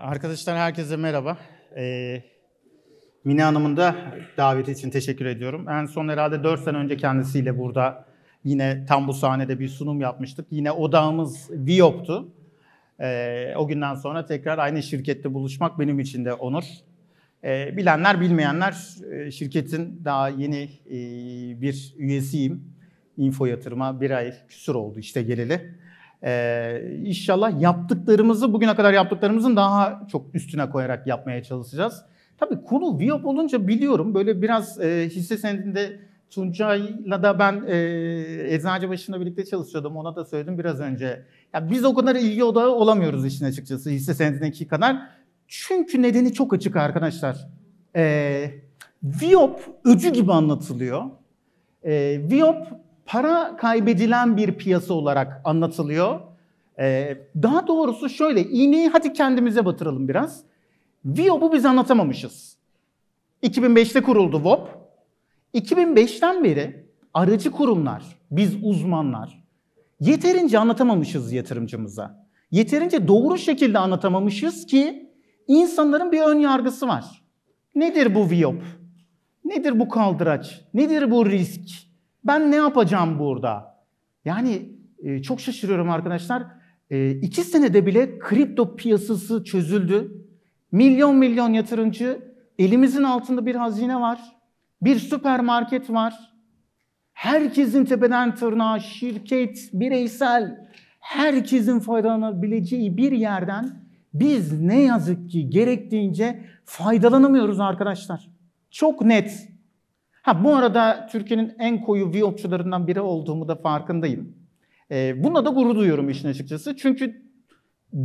Arkadaşlar herkese merhaba. Ee, Mine Hanım'ın da daveti için teşekkür ediyorum. En son herhalde 4 sene önce kendisiyle burada yine tam bu sahnede bir sunum yapmıştık. Yine odağımız Viyop'tu. Ee, o günden sonra tekrar aynı şirkette buluşmak benim için de onur. Ee, bilenler bilmeyenler e, şirketin daha yeni e, bir üyesiyim. Info yatırıma bir ay küsur oldu işte geleli. Ee, inşallah yaptıklarımızı, bugüne kadar yaptıklarımızın daha çok üstüne koyarak yapmaya çalışacağız. Tabii konu Viop olunca biliyorum böyle biraz e, hisse senedinde Tuncay'la da ben e, Eczacıbaşı'nda birlikte çalışıyordum. Ona da söyledim biraz önce. Ya biz o kadar ilgi odağı olamıyoruz işin açıkçası hisse senedindeki kadar. Çünkü nedeni çok açık arkadaşlar. E, Viop öcü gibi anlatılıyor. E, Viop para kaybedilen bir piyasa olarak anlatılıyor. Ee, daha doğrusu şöyle, iğneyi hadi kendimize batıralım biraz. VIOP'u biz anlatamamışız. 2005'te kuruldu VOP. 2005'ten beri aracı kurumlar, biz uzmanlar yeterince anlatamamışız yatırımcımıza. Yeterince doğru şekilde anlatamamışız ki insanların bir ön yargısı var. Nedir bu VIOP? Nedir bu kaldıraç? Nedir bu risk? Ben ne yapacağım burada? Yani e, çok şaşırıyorum arkadaşlar. E, iki senede bile kripto piyasası çözüldü. Milyon milyon yatırımcı, elimizin altında bir hazine var. Bir süpermarket var. Herkesin tepeden tırnağa, şirket, bireysel, herkesin faydalanabileceği bir yerden biz ne yazık ki gerektiğince faydalanamıyoruz arkadaşlar. Çok net. Ha bu arada Türkiye'nin en koyu viyopçularından biri olduğumu da farkındayım. E, ee, bununla da gurur duyuyorum işin açıkçası. Çünkü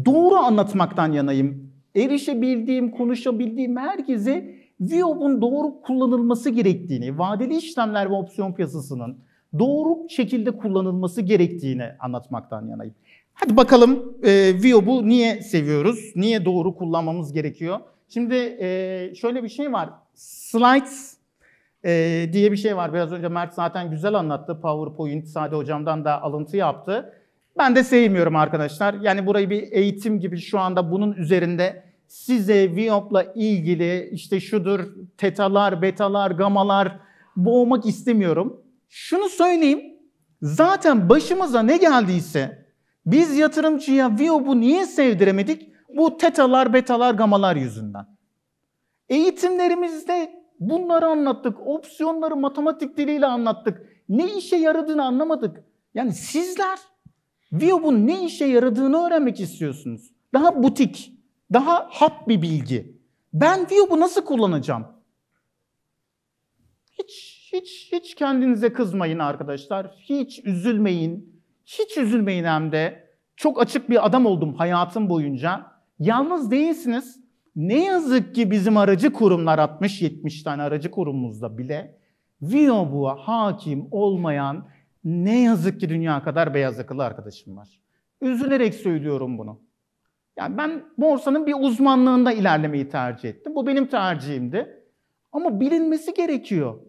doğru anlatmaktan yanayım. Erişebildiğim, konuşabildiğim herkese Viyop'un doğru kullanılması gerektiğini, vadeli işlemler ve opsiyon piyasasının doğru şekilde kullanılması gerektiğini anlatmaktan yanayım. Hadi bakalım e, Viyop'u niye seviyoruz? Niye doğru kullanmamız gerekiyor? Şimdi e, şöyle bir şey var. Slides e, diye bir şey var. Biraz önce Mert zaten güzel anlattı. PowerPoint Sade hocamdan da alıntı yaptı. Ben de sevmiyorum arkadaşlar. Yani burayı bir eğitim gibi şu anda bunun üzerinde size Viop'la ilgili işte şudur tetalar, betalar, gamalar boğmak istemiyorum. Şunu söyleyeyim. Zaten başımıza ne geldiyse biz yatırımcıya Viop'u niye sevdiremedik? Bu tetalar, betalar, gamalar yüzünden. Eğitimlerimizde bunları anlattık. Opsiyonları matematik diliyle anlattık. Ne işe yaradığını anlamadık. Yani sizler Viob'un ne işe yaradığını öğrenmek istiyorsunuz. Daha butik, daha hap bir bilgi. Ben Viob'u nasıl kullanacağım? Hiç, hiç, hiç kendinize kızmayın arkadaşlar. Hiç üzülmeyin. Hiç üzülmeyin hem de. Çok açık bir adam oldum hayatım boyunca. Yalnız değilsiniz. Ne yazık ki bizim aracı kurumlar 60-70 tane aracı kurumumuzda bile Viyobu'a hakim olmayan ne yazık ki dünya kadar beyaz yakalı arkadaşım var. Üzülerek söylüyorum bunu. Yani ben borsanın bir uzmanlığında ilerlemeyi tercih ettim. Bu benim tercihimdi. Ama bilinmesi gerekiyor.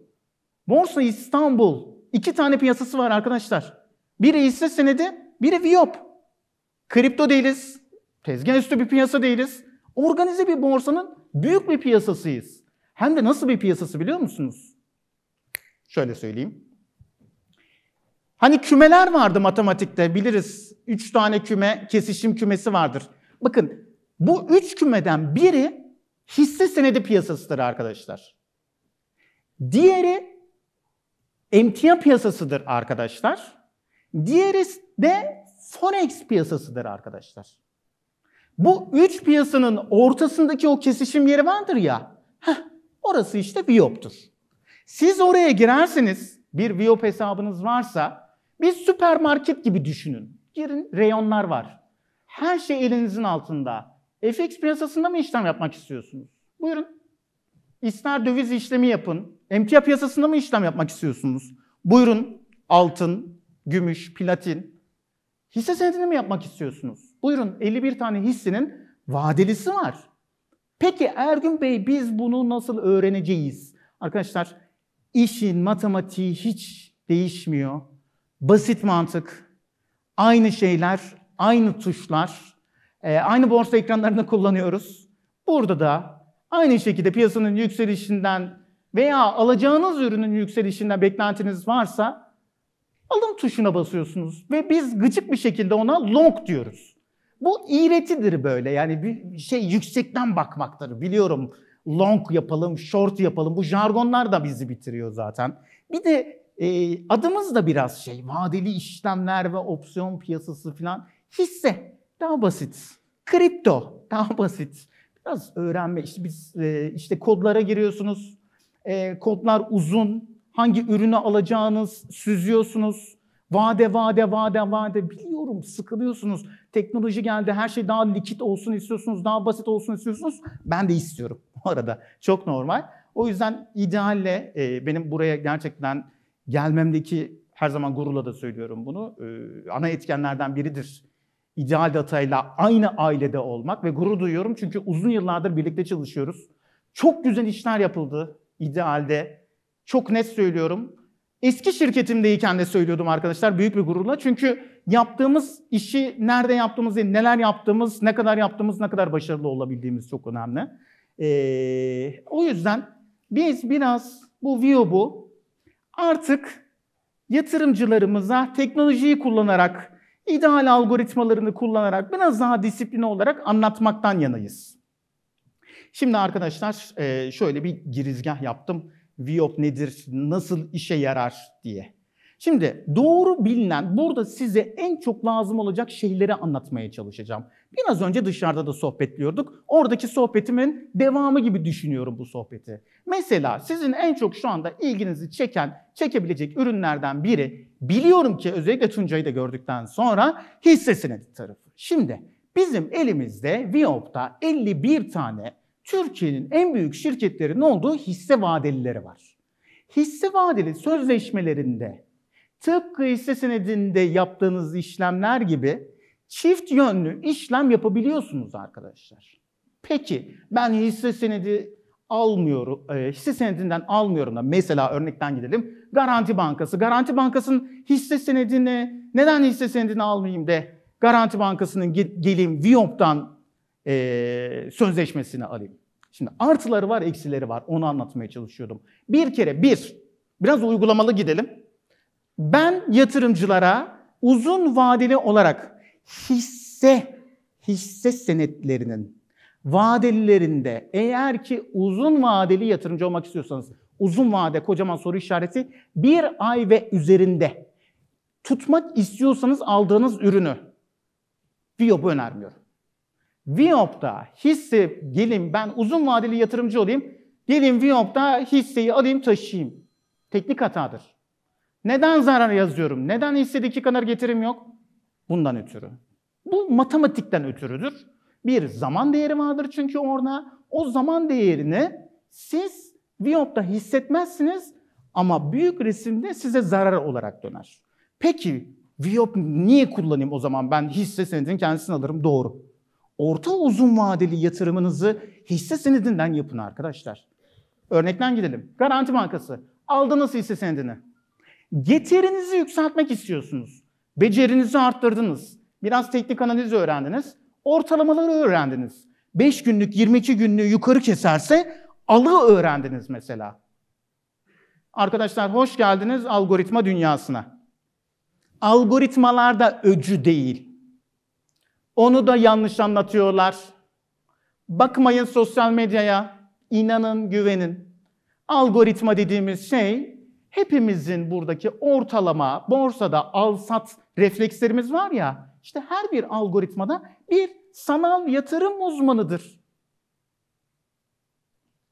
Borsa İstanbul. iki tane piyasası var arkadaşlar. Biri hisse senedi, biri Viyop. Kripto değiliz. Tezgah üstü bir piyasa değiliz. Organize bir borsanın büyük bir piyasasıyız. Hem de nasıl bir piyasası biliyor musunuz? Şöyle söyleyeyim. Hani kümeler vardı matematikte biliriz. Üç tane küme, kesişim kümesi vardır. Bakın bu üç kümeden biri hisse senedi piyasasıdır arkadaşlar. Diğeri emtia piyasasıdır arkadaşlar. Diğeri de forex piyasasıdır arkadaşlar. Bu üç piyasanın ortasındaki o kesişim yeri vardır ya. Heh, orası işte Viyop'tur. Siz oraya girerseniz bir Viyop hesabınız varsa bir süpermarket gibi düşünün. Girin reyonlar var. Her şey elinizin altında. FX piyasasında mı işlem yapmak istiyorsunuz? Buyurun. İster döviz işlemi yapın. Emtia piyasasında mı işlem yapmak istiyorsunuz? Buyurun. Altın, gümüş, platin. Hisse senedini mi yapmak istiyorsunuz? Buyurun 51 tane hissinin vadelisi var. Peki Ergün Bey biz bunu nasıl öğreneceğiz? Arkadaşlar işin matematiği hiç değişmiyor. Basit mantık, aynı şeyler, aynı tuşlar, ee, aynı borsa ekranlarını kullanıyoruz. Burada da aynı şekilde piyasanın yükselişinden veya alacağınız ürünün yükselişinden beklentiniz varsa alım tuşuna basıyorsunuz ve biz gıcık bir şekilde ona long diyoruz. Bu iğretidir böyle yani bir şey yüksekten bakmaktır biliyorum. Long yapalım, short yapalım bu jargonlar da bizi bitiriyor zaten. Bir de e, adımız da biraz şey vadeli işlemler ve opsiyon piyasası falan. Hisse daha basit. Kripto daha basit. Biraz öğrenme işte biz e, işte kodlara giriyorsunuz. E, kodlar uzun. Hangi ürünü alacağınız süzüyorsunuz. Vade, vade, vade, vade. Biliyorum sıkılıyorsunuz. Teknoloji geldi. Her şey daha likit olsun istiyorsunuz. Daha basit olsun istiyorsunuz. Ben de istiyorum bu arada. Çok normal. O yüzden idealle e, benim buraya gerçekten gelmemdeki her zaman gururla da söylüyorum bunu. E, ana etkenlerden biridir. İdeal datayla aynı ailede olmak ve gurur duyuyorum çünkü uzun yıllardır birlikte çalışıyoruz. Çok güzel işler yapıldı idealde. Çok net söylüyorum. Eski şirketimdeyken de söylüyordum arkadaşlar büyük bir gururla. Çünkü yaptığımız işi nerede yaptığımız neler yaptığımız, ne kadar yaptığımız, ne kadar başarılı olabildiğimiz çok önemli. Ee, o yüzden biz biraz bu Viob'u artık yatırımcılarımıza teknolojiyi kullanarak, ideal algoritmalarını kullanarak biraz daha disipline olarak anlatmaktan yanayız. Şimdi arkadaşlar e, şöyle bir girizgah yaptım. Viyop nedir, nasıl işe yarar diye. Şimdi doğru bilinen, burada size en çok lazım olacak şeyleri anlatmaya çalışacağım. Biraz önce dışarıda da sohbetliyorduk. Oradaki sohbetimin devamı gibi düşünüyorum bu sohbeti. Mesela sizin en çok şu anda ilginizi çeken, çekebilecek ürünlerden biri biliyorum ki özellikle Tuncay'ı da gördükten sonra hisse senedi tarafı. Şimdi bizim elimizde Viop'ta 51 tane Türkiye'nin en büyük şirketlerin olduğu hisse vadelileri var. Hisse vadeli sözleşmelerinde tıpkı hisse senedinde yaptığınız işlemler gibi çift yönlü işlem yapabiliyorsunuz arkadaşlar. Peki ben hisse senedi almıyorum, e, hisse senedinden almıyorum da mesela örnekten gidelim. Garanti Bankası. Garanti Bankası'nın hisse senedini, neden hisse senedini almayayım de Garanti Bankası'nın geleyim Viyop'tan e, sözleşmesini alayım. Şimdi artıları var, eksileri var. Onu anlatmaya çalışıyordum. Bir kere bir, biraz uygulamalı gidelim. Ben yatırımcılara uzun vadeli olarak hisse, hisse senetlerinin vadelilerinde eğer ki uzun vadeli yatırımcı olmak istiyorsanız uzun vade kocaman soru işareti bir ay ve üzerinde tutmak istiyorsanız aldığınız ürünü Viyop'u önermiyorum. Viop'ta hisse gelin ben uzun vadeli yatırımcı olayım. Gelin Viop'ta hisseyi alayım taşıyayım. Teknik hatadır. Neden zarar yazıyorum? Neden hissedeki kadar getirim yok? Bundan ötürü. Bu matematikten ötürüdür. Bir zaman değeri vardır çünkü orada. O zaman değerini siz Viop'ta hissetmezsiniz ama büyük resimde size zarar olarak döner. Peki Viop niye kullanayım o zaman ben hisse senedinin kendisini alırım doğru orta uzun vadeli yatırımınızı hisse senidinden yapın arkadaşlar. Örnekten gidelim. Garanti Bankası. Aldınız hisse senedini. Getirinizi yükseltmek istiyorsunuz. Becerinizi arttırdınız. Biraz teknik analiz öğrendiniz. Ortalamaları öğrendiniz. 5 günlük, 22 günlük yukarı keserse alı öğrendiniz mesela. Arkadaşlar hoş geldiniz algoritma dünyasına. Algoritmalar da öcü değil, onu da yanlış anlatıyorlar. Bakmayın sosyal medyaya. inanın güvenin. Algoritma dediğimiz şey hepimizin buradaki ortalama borsada al sat reflekslerimiz var ya. İşte her bir algoritmada bir sanal yatırım uzmanıdır.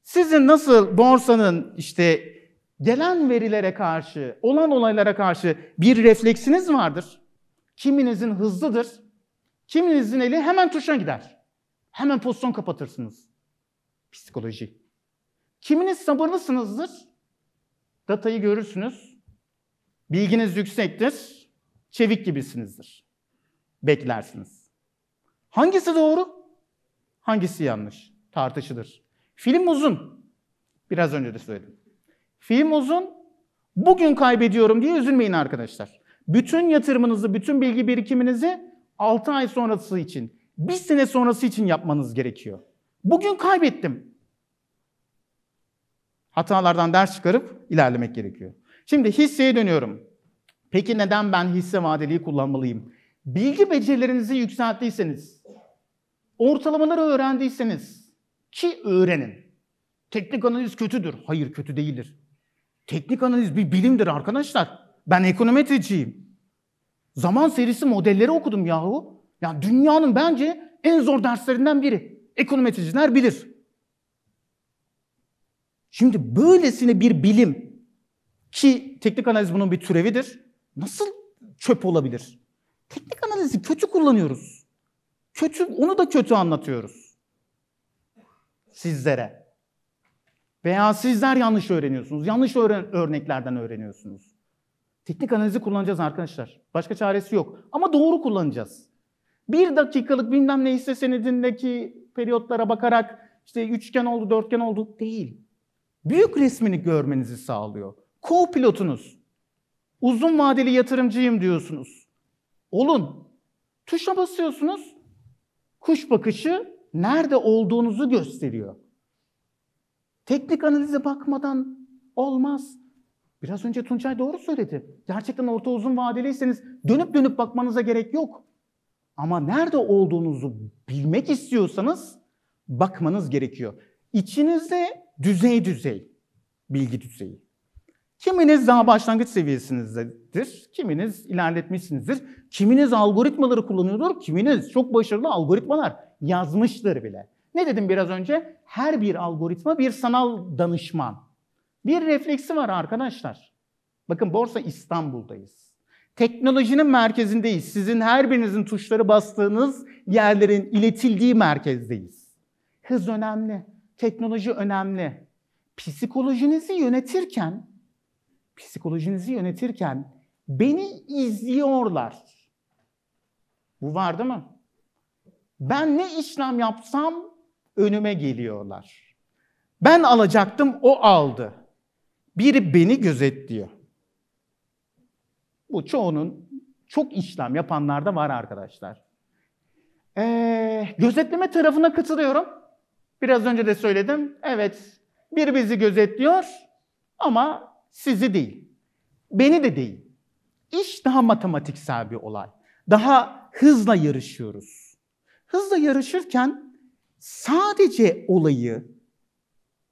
Sizin nasıl borsanın işte gelen verilere karşı, olan olaylara karşı bir refleksiniz vardır. Kiminizin hızlıdır, Kiminizin eli hemen tuşuna gider. Hemen pozisyon kapatırsınız. Psikoloji. Kiminiz sabırlısınızdır. Datayı görürsünüz. Bilginiz yüksektir. Çevik gibisinizdir. Beklersiniz. Hangisi doğru? Hangisi yanlış? Tartışılır. Film uzun. Biraz önce de söyledim. Film uzun. Bugün kaybediyorum diye üzülmeyin arkadaşlar. Bütün yatırımınızı, bütün bilgi birikiminizi 6 ay sonrası için, 1 sene sonrası için yapmanız gerekiyor. Bugün kaybettim. Hatalardan ders çıkarıp ilerlemek gerekiyor. Şimdi hisseye dönüyorum. Peki neden ben hisse vadeliği kullanmalıyım? Bilgi becerilerinizi yükselttiyseniz, ortalamaları öğrendiyseniz ki öğrenin. Teknik analiz kötüdür. Hayır kötü değildir. Teknik analiz bir bilimdir arkadaşlar. Ben ekonometriciyim. Zaman serisi modelleri okudum yahu. Yani dünyanın bence en zor derslerinden biri. Ekonometriciler bilir. Şimdi böylesine bir bilim ki teknik analiz bunun bir türevidir. Nasıl çöp olabilir? Teknik analizi kötü kullanıyoruz. Kötü, onu da kötü anlatıyoruz. Sizlere. Veya sizler yanlış öğreniyorsunuz. Yanlış öğren örneklerden öğreniyorsunuz. Teknik analizi kullanacağız arkadaşlar. Başka çaresi yok. Ama doğru kullanacağız. Bir dakikalık bilmem ne hisse senedindeki periyotlara bakarak işte üçgen oldu, dörtgen oldu değil. Büyük resmini görmenizi sağlıyor. Co-pilotunuz. Uzun vadeli yatırımcıyım diyorsunuz. Olun. Tuşa basıyorsunuz. Kuş bakışı nerede olduğunuzu gösteriyor. Teknik analize bakmadan olmaz. Biraz önce Tunçay doğru söyledi. Gerçekten orta uzun vadeliyseniz dönüp dönüp bakmanıza gerek yok. Ama nerede olduğunuzu bilmek istiyorsanız bakmanız gerekiyor. İçinizde düzey düzey bilgi düzeyi. Kiminiz daha başlangıç seviyesinizdedir, kiminiz ilerletmişsinizdir, kiminiz algoritmaları kullanıyordur, kiminiz çok başarılı algoritmalar yazmıştır bile. Ne dedim biraz önce? Her bir algoritma bir sanal danışman. Bir refleksi var arkadaşlar. Bakın Borsa İstanbul'dayız. Teknolojinin merkezindeyiz. Sizin her birinizin tuşları bastığınız yerlerin iletildiği merkezdeyiz. Hız önemli, teknoloji önemli. Psikolojinizi yönetirken psikolojinizi yönetirken beni izliyorlar. Bu var değil mi? Ben ne işlem yapsam önüme geliyorlar. Ben alacaktım o aldı. Biri beni gözetliyor. Bu çoğunun çok işlem yapanlarda var arkadaşlar. Ee, gözetleme tarafına katılıyorum. Biraz önce de söyledim. Evet, bir bizi gözetliyor ama sizi değil. Beni de değil. İş daha matematiksel bir olay. Daha hızla yarışıyoruz. Hızla yarışırken sadece olayı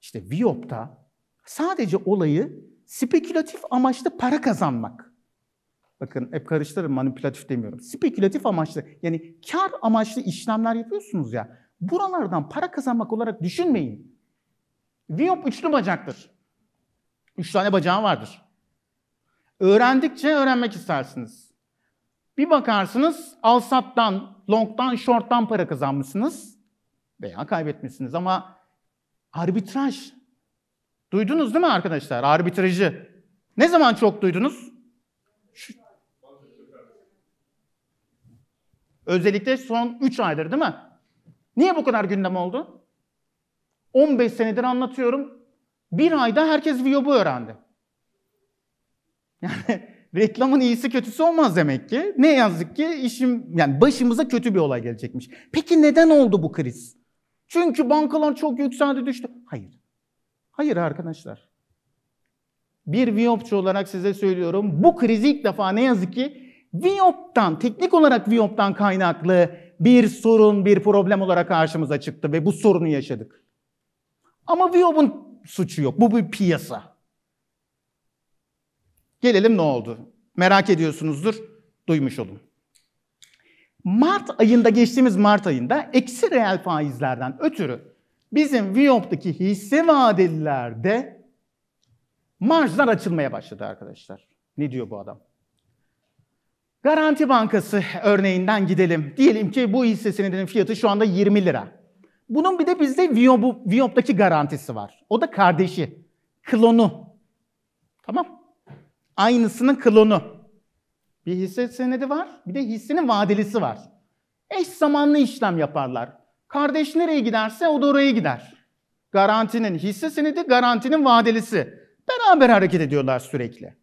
işte Viop'ta Sadece olayı spekülatif amaçlı para kazanmak. Bakın hep karıştırırım manipülatif demiyorum. Spekülatif amaçlı yani kar amaçlı işlemler yapıyorsunuz ya. Buralardan para kazanmak olarak düşünmeyin. Viyop üçlü bacaktır. Üç tane bacağı vardır. Öğrendikçe öğrenmek istersiniz. Bir bakarsınız alsattan, long'dan, short'tan para kazanmışsınız veya kaybetmişsiniz ama arbitraj Duydunuz değil mi arkadaşlar? Arbitrajı. Ne zaman çok duydunuz? Şu... Özellikle son 3 aydır değil mi? Niye bu kadar gündem oldu? 15 senedir anlatıyorum. Bir ayda herkes Viyob'u öğrendi. Yani reklamın iyisi kötüsü olmaz demek ki. Ne yazık ki işim yani başımıza kötü bir olay gelecekmiş. Peki neden oldu bu kriz? Çünkü bankalar çok yükseldi düştü. Hayır. Hayır arkadaşlar. Bir Viyopçu olarak size söylüyorum. Bu krizi ilk defa ne yazık ki Viyop'tan, teknik olarak Viyop'tan kaynaklı bir sorun, bir problem olarak karşımıza çıktı ve bu sorunu yaşadık. Ama Viyop'un suçu yok. Bu bir piyasa. Gelelim ne oldu? Merak ediyorsunuzdur. Duymuş olun. Mart ayında geçtiğimiz Mart ayında eksi reel faizlerden ötürü Bizim Viyomp'taki hisse vadelilerde marjlar açılmaya başladı arkadaşlar. Ne diyor bu adam? Garanti Bankası örneğinden gidelim. Diyelim ki bu hisse senedinin fiyatı şu anda 20 lira. Bunun bir de bizde Viyop'u, Viyop'taki garantisi var. O da kardeşi, klonu. Tamam. Aynısının klonu. Bir hisse senedi var, bir de hissenin vadelisi var. Eş zamanlı işlem yaparlar. Kardeş nereye giderse o da oraya gider. Garantinin hisse senedi, garantinin vadelisi. Beraber hareket ediyorlar sürekli.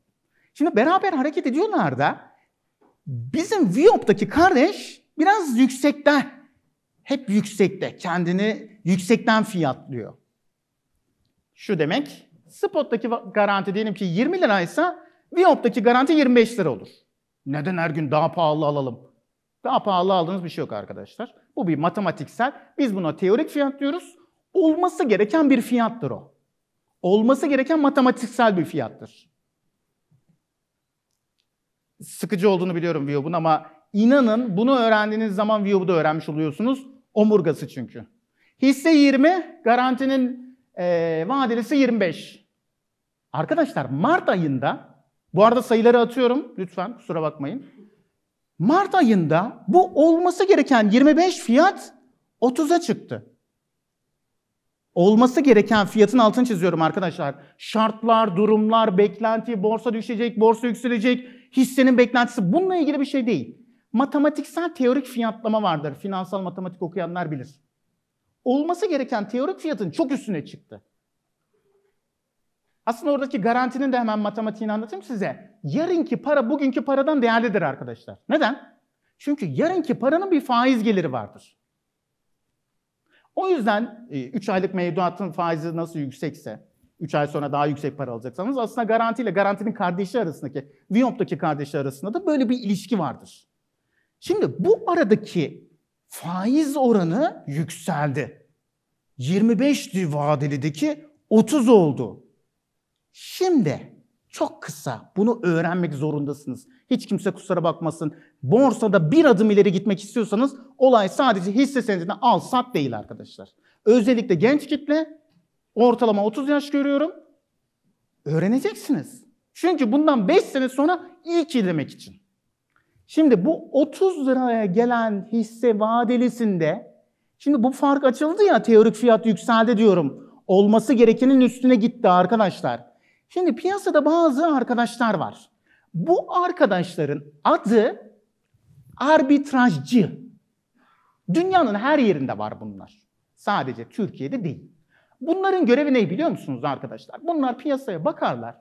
Şimdi beraber hareket ediyorlar da bizim Viop'taki kardeş biraz yüksekte. Hep yüksekte. Kendini yüksekten fiyatlıyor. Şu demek spot'taki garanti diyelim ki 20 liraysa Viop'taki garanti 25 lira olur. Neden her gün daha pahalı alalım? Daha pahalı aldığınız bir şey yok arkadaşlar. Bu bir matematiksel. Biz buna teorik fiyat diyoruz. Olması gereken bir fiyattır o. Olması gereken matematiksel bir fiyattır. Sıkıcı olduğunu biliyorum View'un ama inanın bunu öğrendiğiniz zaman View'u da öğrenmiş oluyorsunuz. Omurgası çünkü. Hisse 20, garantinin e, vadelisi 25. Arkadaşlar Mart ayında, bu arada sayıları atıyorum lütfen kusura bakmayın. Mart ayında bu olması gereken 25 fiyat 30'a çıktı. Olması gereken fiyatın altını çiziyorum arkadaşlar. Şartlar, durumlar, beklenti, borsa düşecek, borsa yükselecek, hissenin beklentisi bununla ilgili bir şey değil. Matematiksel teorik fiyatlama vardır. Finansal matematik okuyanlar bilir. Olması gereken teorik fiyatın çok üstüne çıktı. Aslında oradaki garantinin de hemen matematiğini anlatayım size yarınki para bugünkü paradan değerlidir arkadaşlar. Neden? Çünkü yarınki paranın bir faiz geliri vardır. O yüzden 3 e, aylık mevduatın faizi nasıl yüksekse, 3 ay sonra daha yüksek para alacaksanız aslında garantiyle garantinin kardeşi arasındaki, Viyop'taki kardeşi arasında da böyle bir ilişki vardır. Şimdi bu aradaki faiz oranı yükseldi. 25 vadelideki 30 oldu. Şimdi çok kısa. Bunu öğrenmek zorundasınız. Hiç kimse kusura bakmasın. Borsada bir adım ileri gitmek istiyorsanız olay sadece hisse senedine al sat değil arkadaşlar. Özellikle genç kitle ortalama 30 yaş görüyorum. Öğreneceksiniz. Çünkü bundan 5 sene sonra ilk ilemek için. Şimdi bu 30 liraya gelen hisse vadelisinde şimdi bu fark açıldı ya teorik fiyat yükseldi diyorum. Olması gerekenin üstüne gitti arkadaşlar. Şimdi piyasada bazı arkadaşlar var. Bu arkadaşların adı arbitrajcı. Dünyanın her yerinde var bunlar. Sadece Türkiye'de değil. Bunların görevi ne biliyor musunuz arkadaşlar? Bunlar piyasaya bakarlar.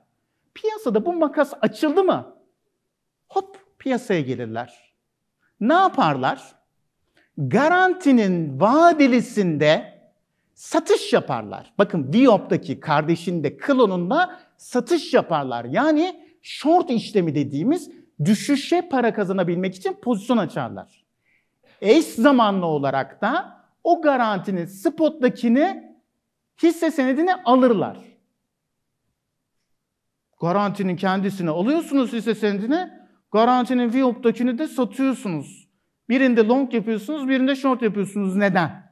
Piyasada bu makas açıldı mı? Hop piyasaya gelirler. Ne yaparlar? Garantinin vadelisinde satış yaparlar. Bakın Diop'taki kardeşinde Klon'un satış yaparlar. Yani short işlemi dediğimiz düşüşe para kazanabilmek için pozisyon açarlar. Eş zamanlı olarak da o garantinin spot'takini hisse senedini alırlar. Garantinin kendisini alıyorsunuz hisse senedini, garantinin VWAP'takini de satıyorsunuz. Birinde long yapıyorsunuz, birinde short yapıyorsunuz. Neden?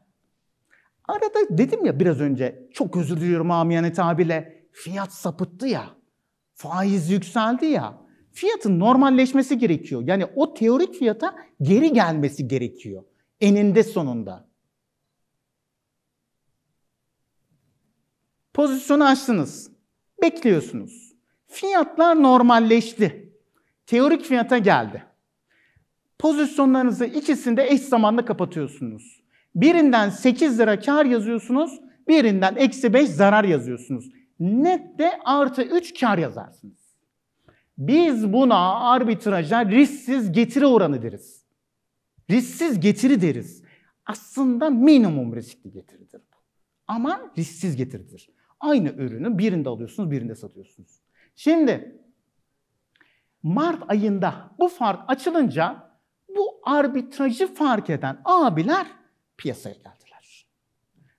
Arada dedim ya biraz önce, çok özür diliyorum amiyane tabirle Fiyat sapıttı ya. Faiz yükseldi ya. Fiyatın normalleşmesi gerekiyor. Yani o teorik fiyata geri gelmesi gerekiyor. Eninde sonunda. Pozisyonu açtınız. Bekliyorsunuz. Fiyatlar normalleşti. Teorik fiyata geldi. Pozisyonlarınızı ikisinde eş zamanlı kapatıyorsunuz. Birinden 8 lira kar yazıyorsunuz, birinden eksi 5 zarar yazıyorsunuz. Nette artı 3 kar yazarsınız. Biz buna arbitraja risksiz getiri oranı deriz. Risksiz getiri deriz. Aslında minimum riskli getiridir bu. Ama risksiz getiridir. Aynı ürünü birinde alıyorsunuz, birinde satıyorsunuz. Şimdi Mart ayında bu fark açılınca bu arbitrajı fark eden abiler piyasaya geldiler.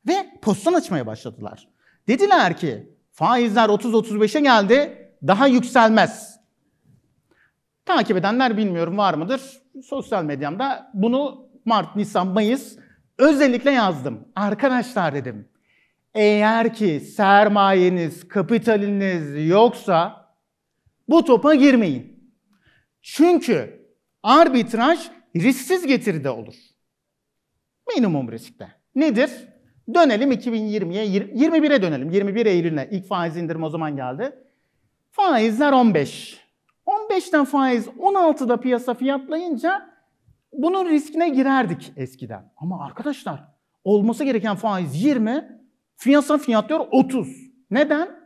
Ve pozisyon açmaya başladılar. Dediler ki Faizler 30-35'e geldi. Daha yükselmez. Takip edenler bilmiyorum var mıdır? Sosyal medyamda bunu Mart, Nisan, Mayıs özellikle yazdım. Arkadaşlar dedim. Eğer ki sermayeniz, kapitaliniz yoksa bu topa girmeyin. Çünkü arbitraj risksiz getiride olur. Minimum riskte. Nedir? Dönelim 2020'ye, 21'e dönelim. 21 Eylül'e ilk faiz indirim o zaman geldi. Faizler 15. 15'ten faiz 16'da piyasa fiyatlayınca bunun riskine girerdik eskiden. Ama arkadaşlar olması gereken faiz 20, piyasa fiyatlıyor 30. Neden?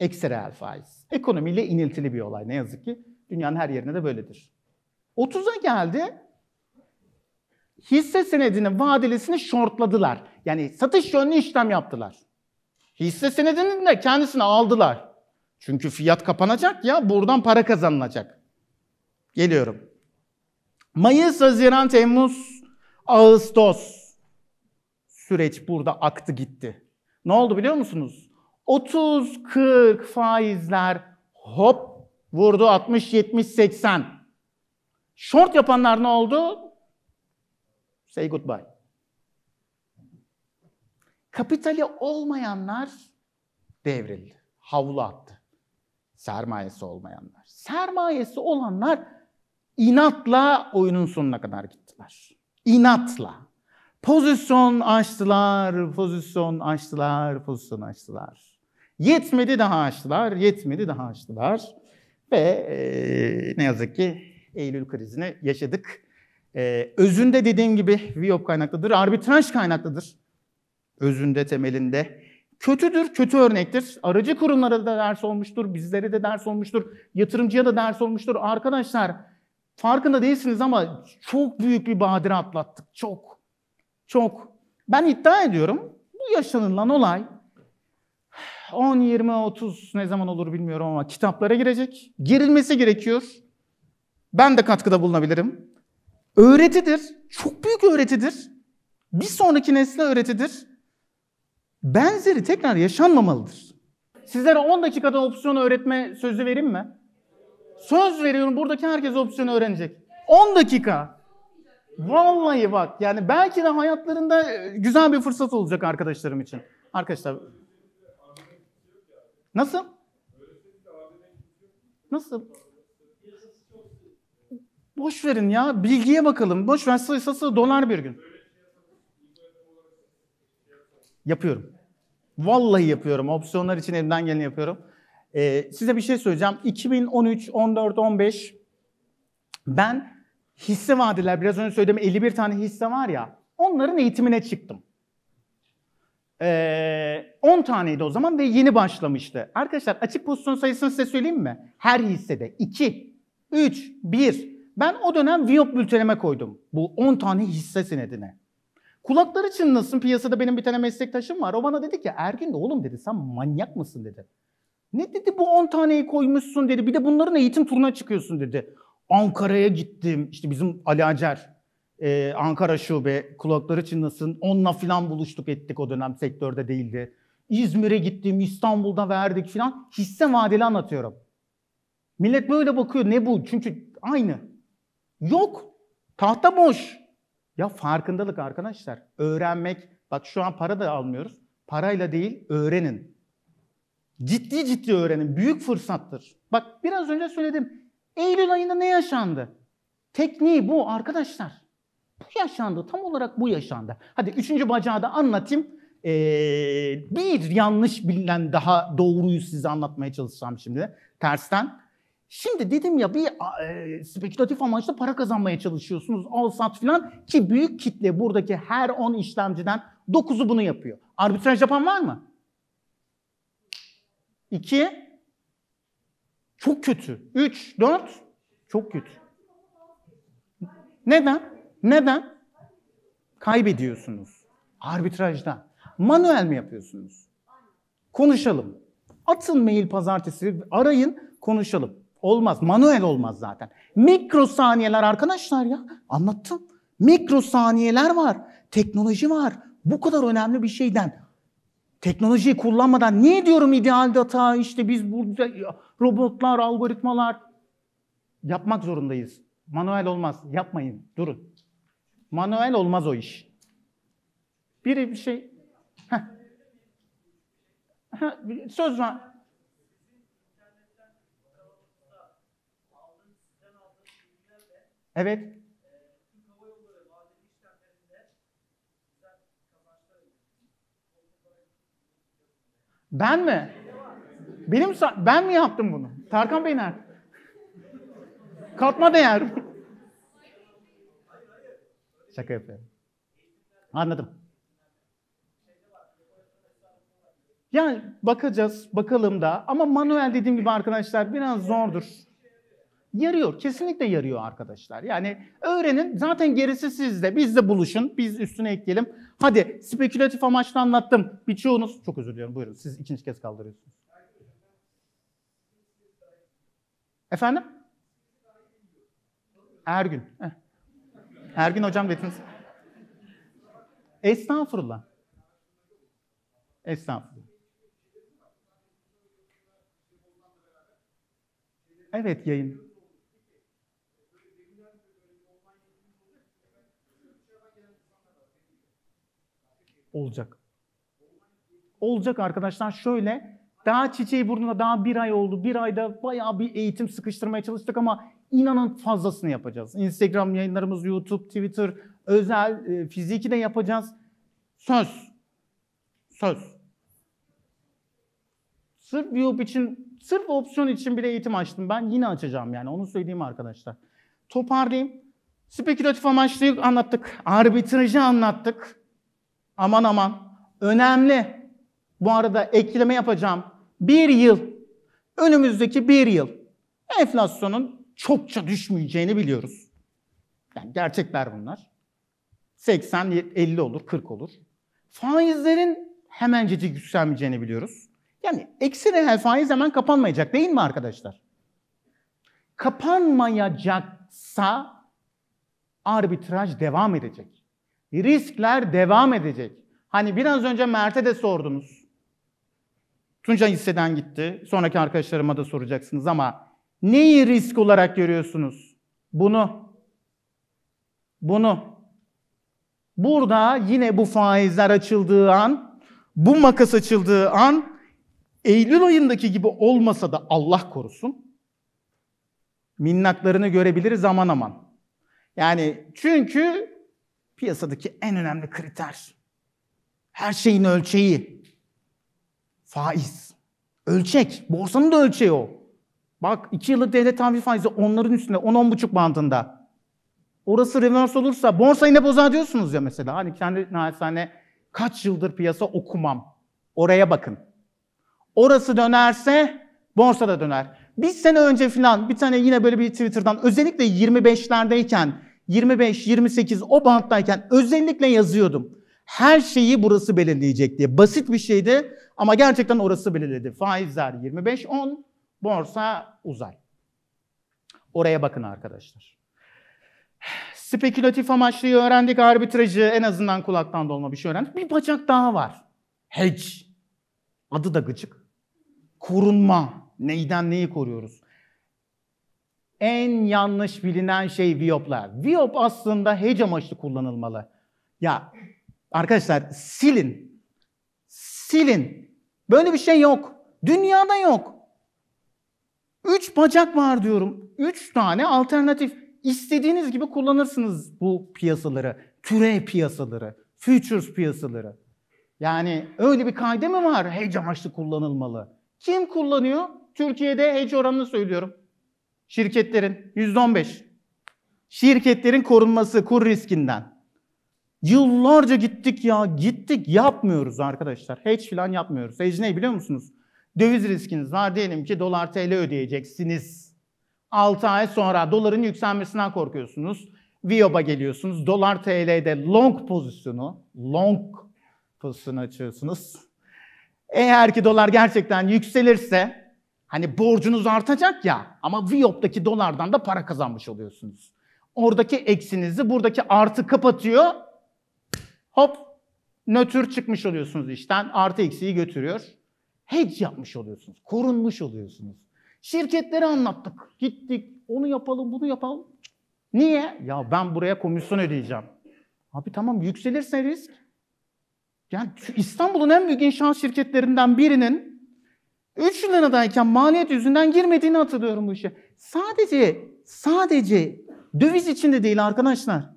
Eksi reel faiz. Ekonomiyle iniltili bir olay ne yazık ki. Dünyanın her yerinde de böyledir. 30'a geldi. Hisse senedinin vadelisini shortladılar. Yani satış yönlü işlem yaptılar. Hisse senedini de kendisini aldılar. Çünkü fiyat kapanacak ya buradan para kazanılacak. Geliyorum. Mayıs, Haziran, Temmuz, Ağustos süreç burada aktı gitti. Ne oldu biliyor musunuz? 30-40 faizler hop vurdu 60-70-80. Short yapanlar ne oldu? Say goodbye. Kapitali olmayanlar devrildi. Havlu attı. Sermayesi olmayanlar. Sermayesi olanlar inatla oyunun sonuna kadar gittiler. İnatla. Pozisyon açtılar, pozisyon açtılar, pozisyon açtılar. Yetmedi daha açtılar, yetmedi daha açtılar. Ve e, ne yazık ki Eylül krizini yaşadık. E, özünde dediğim gibi Viyop kaynaklıdır, arbitraj kaynaklıdır özünde, temelinde. Kötüdür, kötü örnektir. Aracı kurumlara da ders olmuştur, bizlere de ders olmuştur, yatırımcıya da ders olmuştur. Arkadaşlar farkında değilsiniz ama çok büyük bir badire atlattık. Çok, çok. Ben iddia ediyorum bu yaşanılan olay 10, 20, 30 ne zaman olur bilmiyorum ama kitaplara girecek. Girilmesi gerekiyor. Ben de katkıda bulunabilirim. Öğretidir. Çok büyük öğretidir. Bir sonraki nesle öğretidir benzeri tekrar yaşanmamalıdır. Sizlere 10 dakikada opsiyon öğretme sözü vereyim mi? Söz veriyorum buradaki herkes opsiyonu öğrenecek. 10 dakika. Vallahi bak yani belki de hayatlarında e, güzel bir fırsat olacak arkadaşlarım için. Arkadaşlar. Nasıl? Nasıl? Boş verin ya. Bilgiye bakalım. Boş ver sayısı dolar bir gün. Yapıyorum. Vallahi yapıyorum. Opsiyonlar için elimden geleni yapıyorum. Ee, size bir şey söyleyeceğim. 2013, 14, 15 ben hisse vadiler, biraz önce söylediğim 51 tane hisse var ya onların eğitimine çıktım. Ee, 10 taneydi o zaman ve yeni başlamıştı. Arkadaşlar açık pozisyon sayısını size söyleyeyim mi? Her hissede 2, 3, 1. Ben o dönem Viyop bültenime koydum. Bu 10 tane hisse senedine. Kulaklar için çınlasın piyasada benim bir tane meslektaşım var. O bana dedi ki Ergün de oğlum dedi sen manyak mısın dedi. Ne dedi bu 10 taneyi koymuşsun dedi. Bir de bunların eğitim turuna çıkıyorsun dedi. Ankara'ya gittim. İşte bizim Ali Acer e, Ankara şube kulakları çınlasın. Onunla filan buluştuk ettik o dönem sektörde değildi. İzmir'e gittim, İstanbul'da verdik filan. Hisse vadeli anlatıyorum. Millet böyle bakıyor ne bu? Çünkü aynı. Yok. Tahta boş. Ya farkındalık arkadaşlar. Öğrenmek. Bak şu an para da almıyoruz. Parayla değil öğrenin. Ciddi ciddi öğrenin. Büyük fırsattır. Bak biraz önce söyledim. Eylül ayında ne yaşandı? Tekniği bu arkadaşlar. Bu yaşandı. Tam olarak bu yaşandı. Hadi üçüncü bacağı da anlatayım. Ee, bir yanlış bilinen daha doğruyu size anlatmaya çalışacağım şimdi. Tersten. Şimdi dedim ya bir e, spekülatif amaçla para kazanmaya çalışıyorsunuz. Al sat filan ki büyük kitle buradaki her 10 işlemciden 9'u bunu yapıyor. Arbitraj yapan var mı? 2 çok kötü. 3 4 çok kötü. Neden? Neden? Kaybediyorsunuz arbitrajda. Manuel mi yapıyorsunuz? Konuşalım. Atın mail pazartesi arayın konuşalım. Olmaz. Manuel olmaz zaten. Mikrosaniyeler arkadaşlar ya. Anlattım. Mikrosaniyeler var. Teknoloji var. Bu kadar önemli bir şeyden teknolojiyi kullanmadan ne diyorum ideal data işte biz burada robotlar, algoritmalar yapmak zorundayız. Manuel olmaz. Yapmayın. Durun. Manuel olmaz o iş. Biri bir şey Heh. Heh, söz var. Evet. Ben mi? Benim ben mi yaptım bunu? Tarkan Bey nerede? Katma değer. Şaka yapıyorum. Anladım. Yani bakacağız, bakalım da. Ama manuel dediğim gibi arkadaşlar biraz zordur. Yarıyor, kesinlikle yarıyor arkadaşlar. Yani öğrenin, zaten gerisi sizde. Biz de buluşun, biz üstüne ekleyelim. Hadi spekülatif amaçlı anlattım. Birçoğunuz, çok özür diliyorum buyurun siz ikinci kez kaldırıyorsunuz. Efendim? Ergün. Heh. Ergün hocam dediniz. Estağfurullah. Estağfurullah. Evet yayın. olacak. Olacak arkadaşlar şöyle. Daha çiçeği burnuna daha bir ay oldu. Bir ayda bayağı bir eğitim sıkıştırmaya çalıştık ama inanın fazlasını yapacağız. Instagram yayınlarımız, YouTube, Twitter, özel, e, fiziki de yapacağız. Söz. Söz. Sırf Viyop için, sırf opsiyon için bile eğitim açtım. Ben yine açacağım yani onu söyleyeyim arkadaşlar. Toparlayayım. Spekülatif amaçlıyı anlattık. Arbitrajı anlattık aman aman önemli. Bu arada ekleme yapacağım. Bir yıl, önümüzdeki bir yıl enflasyonun çokça düşmeyeceğini biliyoruz. Yani gerçekler bunlar. 80, 50 olur, 40 olur. Faizlerin hemencecik yükselmeyeceğini biliyoruz. Yani eksi reel faiz hemen kapanmayacak değil mi arkadaşlar? Kapanmayacaksa arbitraj devam edecek riskler devam edecek. Hani biraz önce Mert'e de sordunuz. Tunca hisseden gitti. Sonraki arkadaşlarıma da soracaksınız ama neyi risk olarak görüyorsunuz? Bunu. Bunu. Burada yine bu faizler açıldığı an, bu makas açıldığı an Eylül ayındaki gibi olmasa da Allah korusun. Minnaklarını görebiliriz aman aman. Yani çünkü piyasadaki en önemli kriter. Her şeyin ölçeği. Faiz. Ölçek. Borsanın da ölçeği o. Bak iki yıllık devlet tahvil faizi onların üstünde 10-10,5 bandında. Orası reverse olursa borsayı ne bozar diyorsunuz ya mesela. Hani kendi naçizane kaç yıldır piyasa okumam. Oraya bakın. Orası dönerse borsa da döner. Bir sene önce falan bir tane yine böyle bir Twitter'dan özellikle 25'lerdeyken 25, 28 o banttayken özellikle yazıyordum. Her şeyi burası belirleyecek diye. Basit bir şeydi ama gerçekten orası belirledi. Faizler 25, 10, borsa uzay. Oraya bakın arkadaşlar. Spekülatif amaçlı öğrendik, arbitrajı en azından kulaktan dolma bir şey öğrendik. Bir bacak daha var. Hedge. Adı da gıcık. Korunma. Neyden neyi koruyoruz? en yanlış bilinen şey Viyop'lar. Viyop aslında hece amaçlı kullanılmalı. Ya arkadaşlar silin. Silin. Böyle bir şey yok. Dünyada yok. Üç bacak var diyorum. Üç tane alternatif. İstediğiniz gibi kullanırsınız bu piyasaları. Türe piyasaları, futures piyasaları. Yani öyle bir kayda mi var? Hedge amaçlı kullanılmalı. Kim kullanıyor? Türkiye'de hedge oranını söylüyorum. Şirketlerin %15. Şirketlerin korunması kur riskinden. Yıllarca gittik ya gittik yapmıyoruz arkadaşlar. hiç falan yapmıyoruz. Hedge ne biliyor musunuz? Döviz riskiniz var diyelim ki dolar TL ödeyeceksiniz. 6 ay sonra doların yükselmesinden korkuyorsunuz. VIOB'a geliyorsunuz. Dolar TL'de long pozisyonu, long pozisyonu açıyorsunuz. Eğer ki dolar gerçekten yükselirse Hani borcunuz artacak ya ama Viyop'taki dolardan da para kazanmış oluyorsunuz. Oradaki eksinizi buradaki artı kapatıyor. Hop nötr çıkmış oluyorsunuz işten. Artı eksiyi götürüyor. Hedge yapmış oluyorsunuz. Korunmuş oluyorsunuz. Şirketlere anlattık. Gittik. Onu yapalım, bunu yapalım. Niye? Ya ben buraya komisyon ödeyeceğim. Abi tamam yükselirse risk. Yani İstanbul'un en büyük inşaat şirketlerinden birinin 3 liradayken maliyet yüzünden girmediğini hatırlıyorum bu işe. Sadece sadece döviz içinde değil arkadaşlar.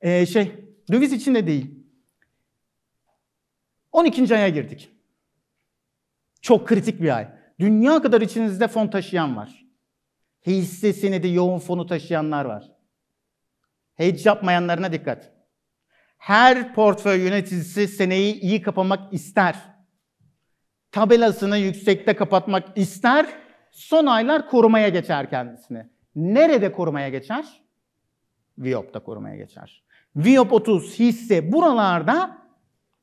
Ee, şey döviz içinde değil. 12. aya girdik. Çok kritik bir ay. Dünya kadar içinizde fon taşıyan var. Hisse senedi yoğun fonu taşıyanlar var. Hedge yapmayanlarına dikkat. Her portföy yöneticisi seneyi iyi kapamak ister tabelasını yüksekte kapatmak ister. Son aylar korumaya geçer kendisini. Nerede korumaya geçer? Viop'ta korumaya geçer. Viop 30 hisse buralarda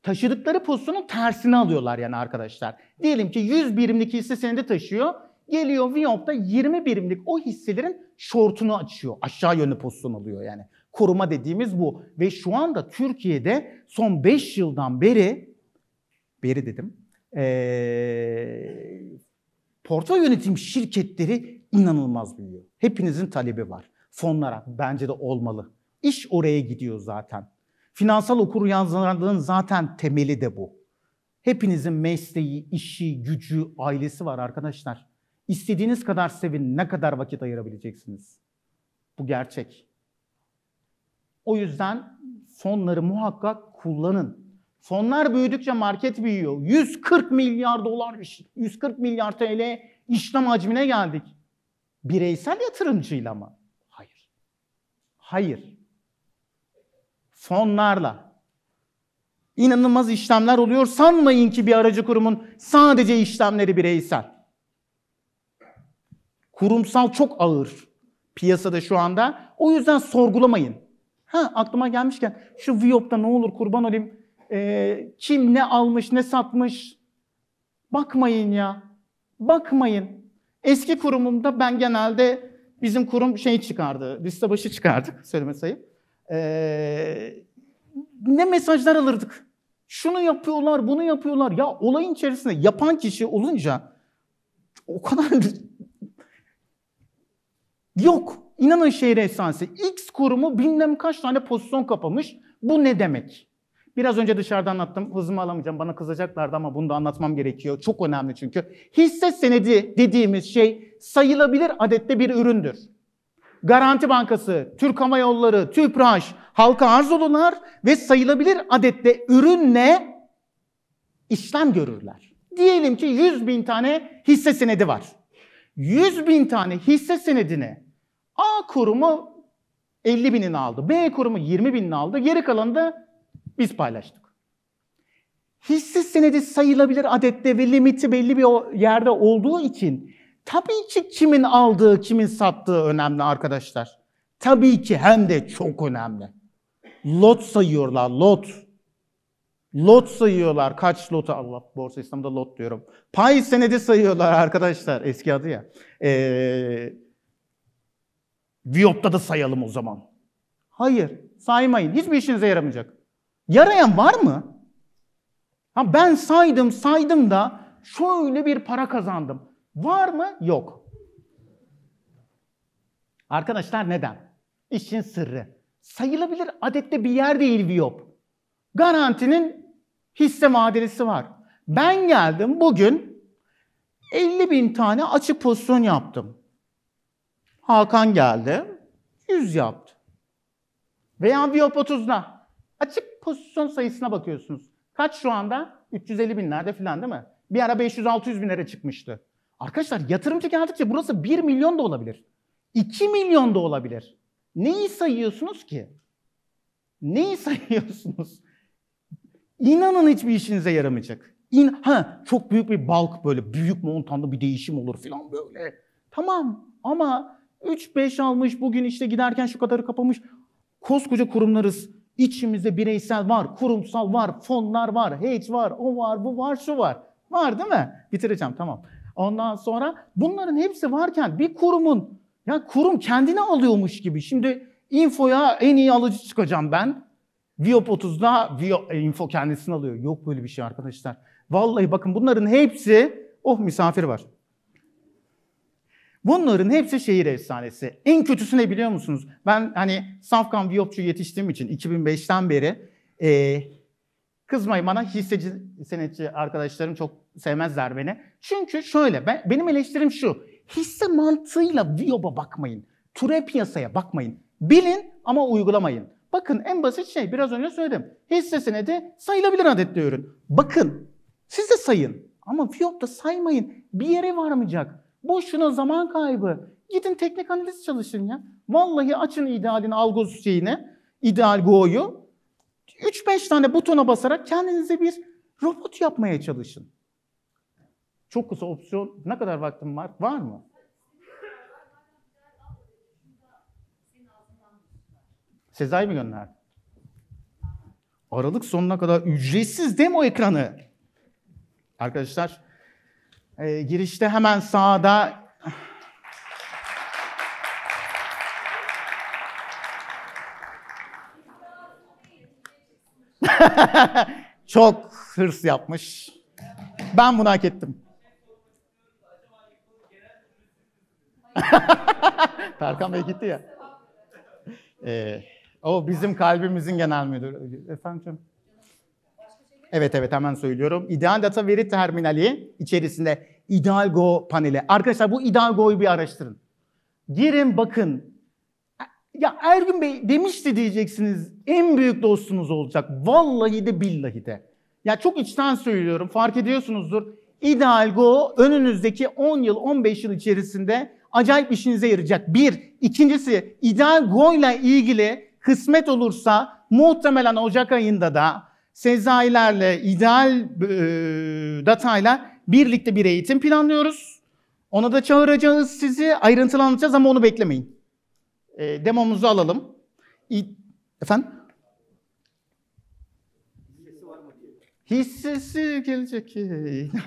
taşıdıkları pozisyonun tersini alıyorlar yani arkadaşlar. Diyelim ki 100 birimlik hisse senedi taşıyor. Geliyor Viop'ta 20 birimlik o hisselerin şortunu açıyor. Aşağı yönlü pozisyon alıyor yani. Koruma dediğimiz bu. Ve şu anda Türkiye'de son 5 yıldan beri, beri dedim, e, ee, portföy yönetim şirketleri inanılmaz büyüyor. Hepinizin talebi var. Fonlara bence de olmalı. İş oraya gidiyor zaten. Finansal okuryazarlığın zaten temeli de bu. Hepinizin mesleği, işi, gücü, ailesi var arkadaşlar. İstediğiniz kadar sevin, ne kadar vakit ayırabileceksiniz. Bu gerçek. O yüzden fonları muhakkak kullanın. Fonlar büyüdükçe market büyüyor. 140 milyar dolar, 140 milyar TL işlem hacmine geldik. Bireysel yatırımcıyla mı? Hayır. Hayır. Fonlarla. İnanılmaz işlemler oluyor. Sanmayın ki bir aracı kurumun sadece işlemleri bireysel. Kurumsal çok ağır piyasada şu anda. O yüzden sorgulamayın. Ha aklıma gelmişken şu Viop'ta ne olur kurban olayım e, kim ne almış ne satmış bakmayın ya. Bakmayın. Eski kurumumda ben genelde bizim kurum şey çıkardı. Liste başı çıkardık söyleme sayıp. E, ee, ne mesajlar alırdık. Şunu yapıyorlar, bunu yapıyorlar. Ya olayın içerisinde yapan kişi olunca o kadar yok. İnanın şehir efsanesi. X kurumu bilmem kaç tane pozisyon kapamış. Bu ne demek? Biraz önce dışarıda anlattım. Hızımı alamayacağım. Bana kızacaklardı ama bunu da anlatmam gerekiyor. Çok önemli çünkü. Hisse senedi dediğimiz şey sayılabilir adette bir üründür. Garanti Bankası, Türk Hava Yolları, TÜPRAŞ, halka arz olurlar ve sayılabilir adette ürünle işlem görürler. Diyelim ki 100 bin tane hisse senedi var. 100 bin tane hisse senedini A kurumu 50 binini aldı, B kurumu 20 binini aldı, geri kalanı da biz paylaştık. Hisse senedi sayılabilir adette ve limiti belli bir yerde olduğu için tabii ki kimin aldığı, kimin sattığı önemli arkadaşlar. Tabii ki hem de çok önemli. Lot sayıyorlar, lot. Lot sayıyorlar. Kaç lotu Allah Borsa İslam'da lot diyorum. Pay senedi sayıyorlar arkadaşlar. Eski adı ya. Ee, Viyop'ta da sayalım o zaman. Hayır saymayın. Hiçbir işinize yaramayacak. Yarayan var mı? Ha ben saydım saydım da şöyle bir para kazandım. Var mı? Yok. Arkadaşlar neden? İşin sırrı. Sayılabilir adette bir yer değil Viyop. Garantinin hisse madelesi var. Ben geldim bugün 50 bin tane açık pozisyon yaptım. Hakan geldi 100 yaptı. Veya Viyop 30'da Açık pozisyon sayısına bakıyorsunuz. Kaç şu anda? 350 binlerde falan değil mi? Bir ara 500-600 binlere çıkmıştı. Arkadaşlar yatırımcı geldikçe burası 1 milyon da olabilir. 2 milyon da olabilir. Neyi sayıyorsunuz ki? Neyi sayıyorsunuz? İnanın hiçbir işinize yaramayacak. İn ha çok büyük bir balk böyle büyük montanlı bir değişim olur falan böyle. Tamam ama 3-5 almış bugün işte giderken şu kadarı kapamış. Koskoca kurumlarız. İçimizde bireysel var, kurumsal var, fonlar var, hedge var, o var, bu var, şu var. Var değil mi? Bitireceğim tamam. Ondan sonra bunların hepsi varken bir kurumun ya kurum kendini alıyormuş gibi. Şimdi infoya en iyi alıcı çıkacağım ben. Viop 30'da Viop, e, info kendisini alıyor. Yok böyle bir şey arkadaşlar. Vallahi bakın bunların hepsi oh misafir var. Bunların hepsi şehir efsanesi. En kötüsü ne biliyor musunuz? Ben hani Safkan Biyopçu yetiştiğim için 2005'ten beri e, kızmayın bana hisseci senetçi arkadaşlarım çok sevmezler beni. Çünkü şöyle ben, benim eleştirim şu. Hisse mantığıyla Viyop'a bakmayın. Türe piyasaya bakmayın. Bilin ama uygulamayın. Bakın en basit şey biraz önce söyledim. Hisse senedi sayılabilir adetli ürün. Bakın siz de sayın ama Viyop'ta saymayın. Bir yere varmayacak. Boşuna zaman kaybı. Gidin teknik analiz çalışın ya. Vallahi açın idealin algo şeyine, ideal go'yu. 3-5 tane butona basarak kendinize bir robot yapmaya çalışın. Çok kısa opsiyon. Ne kadar vaktim var? Var mı? Sezai mi gönder? Aralık sonuna kadar ücretsiz demo ekranı. Arkadaşlar e, girişte hemen sağda Çok hırs yapmış. Ben bunu hak ettim. Tarkan Bey gitti ya. Ee, o bizim kalbimizin genel müdürü. Efendim? Evet evet hemen söylüyorum. İdeal data veri terminali içerisinde Hidalgo paneli. Arkadaşlar bu Hidalgo'yu bir araştırın. Girin bakın. Ya Ergün Bey demişti diyeceksiniz en büyük dostunuz olacak. Vallahi de billahi de. Ya çok içten söylüyorum fark ediyorsunuzdur. Hidalgo önünüzdeki 10 yıl 15 yıl içerisinde acayip işinize yarayacak. Bir. ikincisi Hidalgo ile ilgili kısmet olursa muhtemelen Ocak ayında da sezailerle ideal e, datayla birlikte bir eğitim planlıyoruz. Ona da çağıracağız sizi. Ayrıntılı anlatacağız ama onu beklemeyin. E, demomuzu alalım. İ, efendim? Hissesi gelecek.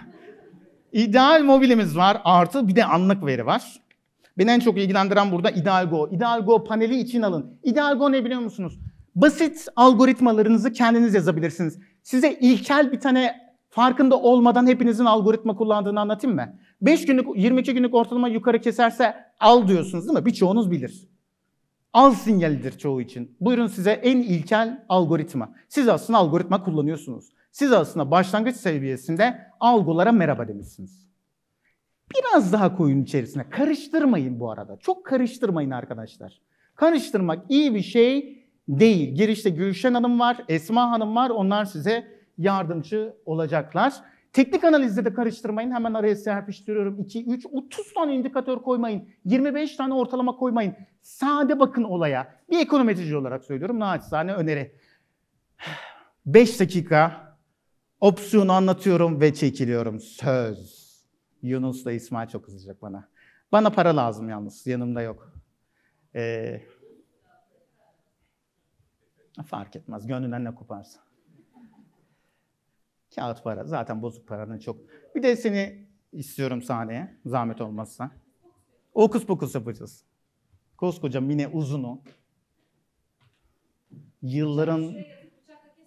ideal mobilimiz var. Artı bir de anlık veri var. Beni en çok ilgilendiren burada Idealgo. Idealgo paneli için alın. Idealgo ne biliyor musunuz? Basit algoritmalarınızı kendiniz yazabilirsiniz. Size ilkel bir tane farkında olmadan hepinizin algoritma kullandığını anlatayım mı? 5 günlük, 22 günlük ortalama yukarı keserse al diyorsunuz değil mi? Birçoğunuz bilir. Al sinyalidir çoğu için. Buyurun size en ilkel algoritma. Siz aslında algoritma kullanıyorsunuz. Siz aslında başlangıç seviyesinde algılara merhaba demişsiniz. Biraz daha koyun içerisine. Karıştırmayın bu arada. Çok karıştırmayın arkadaşlar. Karıştırmak iyi bir şey değil. Girişte Gülşen Hanım var, Esma Hanım var. Onlar size yardımcı olacaklar. Teknik analizde de karıştırmayın. Hemen araya serpiştiriyorum. 2, 3, 30 tane indikatör koymayın. 25 tane ortalama koymayın. Sade bakın olaya. Bir ekonometrici olarak söylüyorum. Naçizane öneri. 5 dakika opsiyonu anlatıyorum ve çekiliyorum. Söz. Yunus da İsmail çok kızacak bana. Bana para lazım yalnız. Yanımda yok. Eee... Fark etmez. Gönlünden ne koparsa. Kağıt para. Zaten bozuk paranın çok. Bir de seni istiyorum sahneye. Zahmet olmazsa. Okus pokus yapacağız. Koskoca mine uzunu. Yılların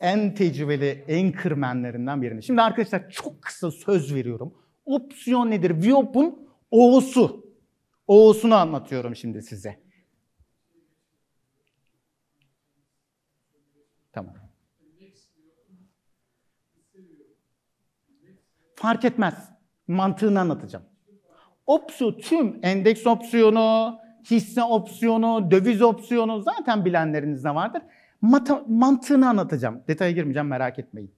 en tecrübeli, en kırmenlerinden birini. Şimdi arkadaşlar çok kısa söz veriyorum. Opsiyon nedir? Viop'un O'su. O'sunu anlatıyorum şimdi size. Tamam. Fark etmez. Mantığını anlatacağım. Opsiyon tüm endeks opsiyonu, hisse opsiyonu, döviz opsiyonu zaten bilenlerinizde vardır. Mata- mantığını anlatacağım. Detaya girmeyeceğim merak etmeyin.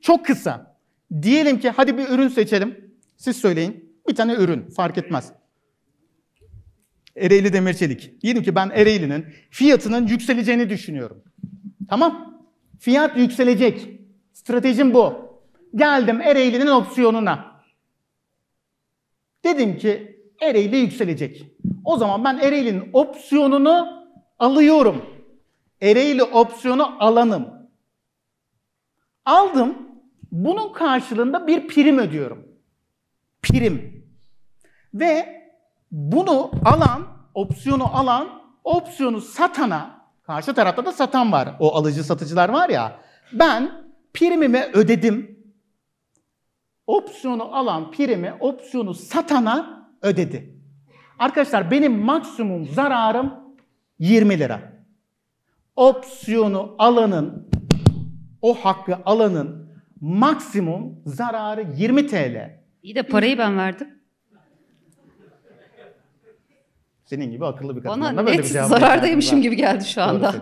Çok kısa. Diyelim ki hadi bir ürün seçelim. Siz söyleyin. Bir tane ürün fark etmez. Ereğli Demir Çelik. Diyelim ki ben Ereğli'nin fiyatının yükseleceğini düşünüyorum. Tamam. Fiyat yükselecek. Stratejim bu. Geldim Ereğli'nin opsiyonuna. Dedim ki Ereğli yükselecek. O zaman ben Ereğli'nin opsiyonunu alıyorum. Ereğli opsiyonu alanım. Aldım. Bunun karşılığında bir prim ödüyorum. Prim. Ve bunu alan, opsiyonu alan, opsiyonu satana Karşı tarafta da satan var. O alıcı satıcılar var ya. Ben primimi ödedim. Opsiyonu alan primi opsiyonu satana ödedi. Arkadaşlar benim maksimum zararım 20 lira. Opsiyonu alanın o hakkı alanın maksimum zararı 20 TL. İyi de parayı ben verdim. Senin gibi akıllı bir kadından da böyle bir cevap Bana net zarardaymışım gibi geldi şu anda.